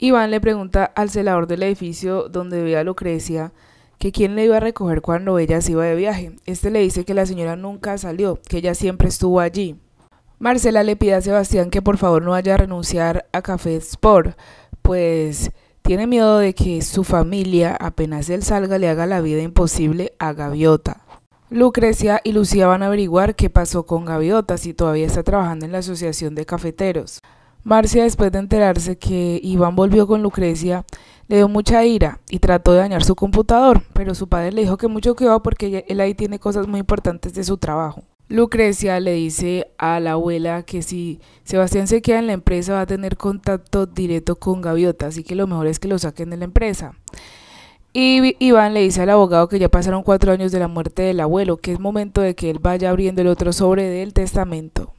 Iván le pregunta al celador del edificio donde vivía Lucrecia que quién le iba a recoger cuando ella se iba de viaje. Este le dice que la señora nunca salió, que ella siempre estuvo allí. Marcela le pide a Sebastián que por favor no vaya a renunciar a Café Sport, pues tiene miedo de que su familia, apenas él salga, le haga la vida imposible a Gaviota. Lucrecia y Lucía van a averiguar qué pasó con Gaviota si todavía está trabajando en la Asociación de Cafeteros. Marcia, después de enterarse que Iván volvió con Lucrecia, le dio mucha ira y trató de dañar su computador, pero su padre le dijo que mucho cuidado porque él ahí tiene cosas muy importantes de su trabajo. Lucrecia le dice a la abuela que si Sebastián se queda en la empresa va a tener contacto directo con Gaviota, así que lo mejor es que lo saquen de la empresa. Y Iván le dice al abogado que ya pasaron cuatro años de la muerte del abuelo, que es momento de que él vaya abriendo el otro sobre del testamento.